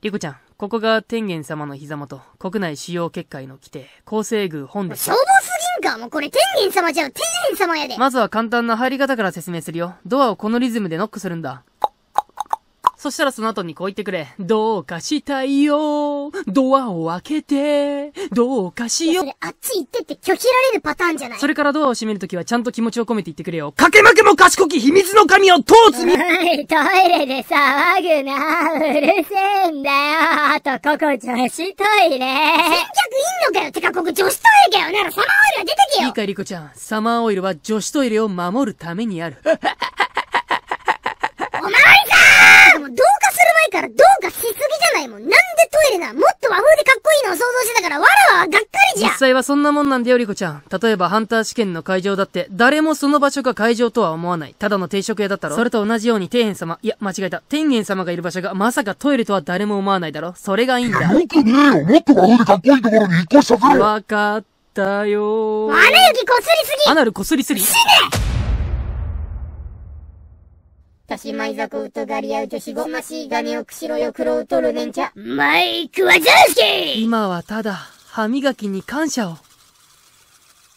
リコちゃん、ここが天元様の膝元、国内主要結界の規定、厚生宮本で消防すぎんかもうこれ天元様じゃん天元様やでまずは簡単な入り方から説明するよ。ドアをこのリズムでノックするんだ。そしたらその後にこう言ってくれ。どうかしたいよ。ドアを開けて。どうかしよ。それあっち行ってって拒否られるパターンじゃないそれからドアを閉めるときはちゃんと気持ちを込めて言ってくれよ。かけまけも賢き秘密の神を通すみ。い、トイレで騒ぐな。うるせえんだよ。あと、ここ女子トイレ。先客いんのかよ。てか、ここ女子トイレかよ。ならサマーオイルは出てけよ。いいかい、リコちゃん。サマーオイルは女子トイレを守るためにある。な。もっと和風でかっこいいのを想像してたから、わらわはがっかりじゃ実際はそんなもんなんだよ、リコちゃん。例えば、ハンター試験の会場だって、誰もその場所が会場とは思わない。ただの定食屋だったろそれと同じように、天元様、いや、間違えた。天元様がいる場所が、まさかトイレとは誰も思わないだろそれがいいんだ。よくねえよもっと和風でかっこいいところに行こうしたぜわかったよー。アナ雪こすりすぎアナルこすりすぎ死ねしまいざこ疑り合ごましい金をくしろよ黒うとるねんちゃ。マイクはジャスキー今はただ、歯磨きに感謝を。